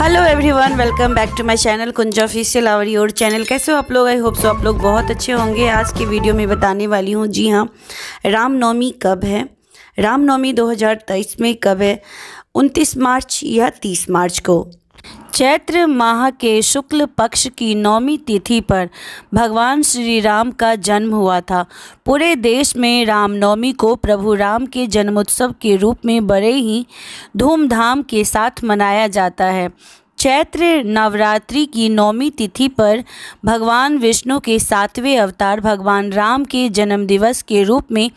hello everyone welcome back to my channel Kunja official our your channel कैसे हो आप लोग आई होप सो आप लोग बहुत अच्छे होंगे आज की वीडियो में बताने वाली हूँ जी हाँ रामनवमी कब है रामनवमी 2023 में कब है 29 मार्च या 30 मार्च को चैत्र माह के शुक्ल पक्ष की नौमी तिथि पर भगवान श्री राम का जन्म हुआ था पूरे देश में रामनवमी को प्रभु राम के जन्मोत्सव के रूप में बड़े ही धूमधाम के साथ मनाया जाता है चैत्र नवरात्रि की नौमी तिथि पर भगवान विष्णु के सातवें अवतार भगवान राम के जन्मदिवस के रूप में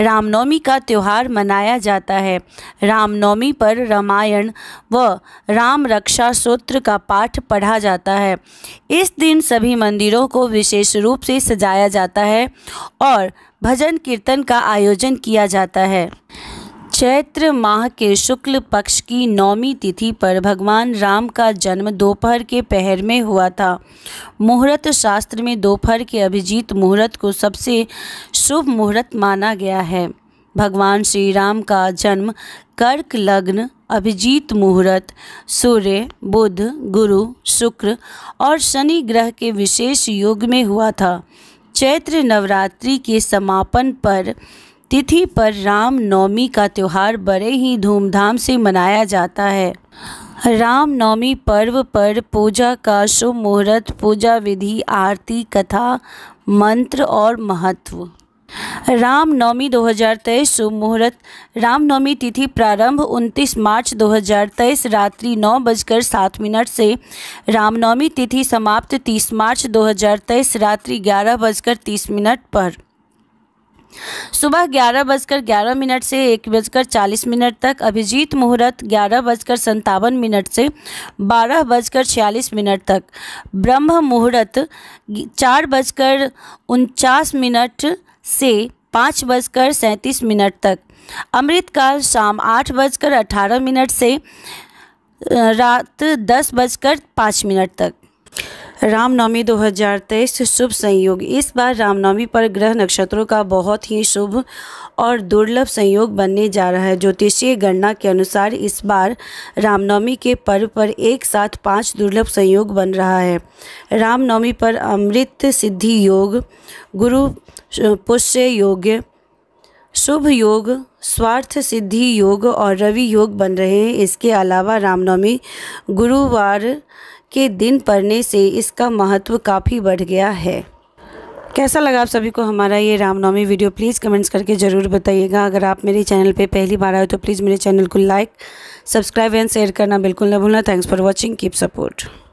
रामनवमी का त्यौहार मनाया जाता है रामनवमी पर रामायण व राम रक्षा सूत्र का पाठ पढ़ा जाता है इस दिन सभी मंदिरों को विशेष रूप से सजाया जाता है और भजन कीर्तन का आयोजन किया जाता है चैत्र माह के शुक्ल पक्ष की नौमी तिथि पर भगवान राम का जन्म दोपहर के पहर में हुआ था मुहूर्त शास्त्र में दोपहर के अभिजीत मुहूर्त को सबसे शुभ मुहूर्त माना गया है भगवान श्री राम का जन्म कर्क लग्न अभिजीत मुहूर्त सूर्य बुध गुरु शुक्र और शनि ग्रह के विशेष योग में हुआ था चैत्र नवरात्रि के समापन पर तिथि पर राम नवमी का त्यौहार बड़े ही धूमधाम से मनाया जाता है रामनवमी पर्व पर पूजा का शुभ मुहूर्त पूजा विधि आरती कथा मंत्र और महत्व रामनवमी 2023 शुभ मुहूर्त रामनवमी तिथि प्रारंभ 29 मार्च 2023 रात्रि नौ बजकर सात मिनट से रामनवमी तिथि समाप्त 30 मार्च 2023 रात्रि ग्यारह बजकर तीस मिनट पर सुबह ग्यारह बजकर ग्यारह मिनट से एक बजकर चालीस मिनट तक अभिजीत मुहूर्त ग्यारह बजकर संतावन मिनट से बारह बजकर छियालीस मिनट तक ब्रह्म मुहूर्त चार बजकर उनचास मिनट से पाँच बजकर सैंतीस मिनट तक अमृतकाल शाम आठ बजकर अठारह मिनट से रात दस बजकर पाँच मिनट तक रामनवमी 2023 शुभ संयोग इस बार रामनवमी पर ग्रह नक्षत्रों का बहुत ही शुभ और दुर्लभ संयोग बनने जा रहा है ज्योतिषीय गणना के अनुसार इस बार रामनवमी के पर्व पर एक साथ पांच दुर्लभ संयोग बन रहा है रामनवमी पर अमृत सिद्धि योग गुरु पुष्य योग शुभ योग स्वार्थ सिद्धि योग और रवि योग बन रहे हैं इसके अलावा रामनवमी गुरुवार के दिन पढ़ने से इसका महत्व काफ़ी बढ़ गया है कैसा लगा आप सभी को हमारा ये रामनवमी वीडियो प्लीज़ कमेंट्स करके ज़रूर बताइएगा अगर आप मेरे चैनल पे पहली बार आए तो प्लीज़ मेरे चैनल को लाइक सब्सक्राइब एंड शेयर करना बिल्कुल ना भूलना thanks for watching keep support